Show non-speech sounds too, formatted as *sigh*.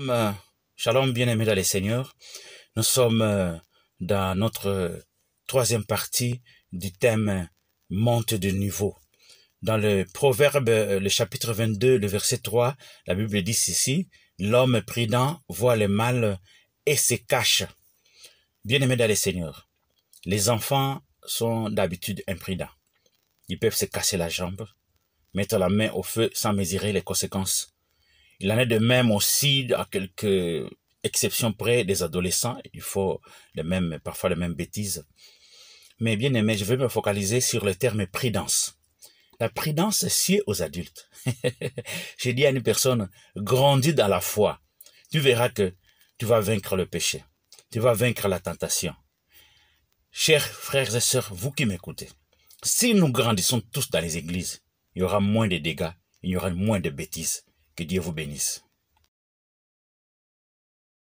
Euh, shalom, bien-aimés dans les Seigneurs. Nous sommes euh, dans notre troisième partie du thème monte de niveau. Dans le proverbe, euh, le chapitre 22, le verset 3, la Bible dit ceci, l'homme prudent voit le mal et se cache. Bien-aimés dans les Seigneurs, les enfants sont d'habitude imprudents. Ils peuvent se casser la jambe, mettre la main au feu sans mesurer les conséquences. Il en est de même aussi, à quelques exceptions près, des adolescents. Il faut les mêmes, parfois les mêmes bêtises. Mais bien aimé, je vais me focaliser sur le terme prudence. La prudence sied aux adultes. *laughs* J'ai dit à une personne, grandis dans la foi. Tu verras que tu vas vaincre le péché. Tu vas vaincre la tentation. Chers frères et sœurs, vous qui m'écoutez, si nous grandissons tous dans les églises, il y aura moins de dégâts, il y aura moins de bêtises. Que Dieu vous bénisse.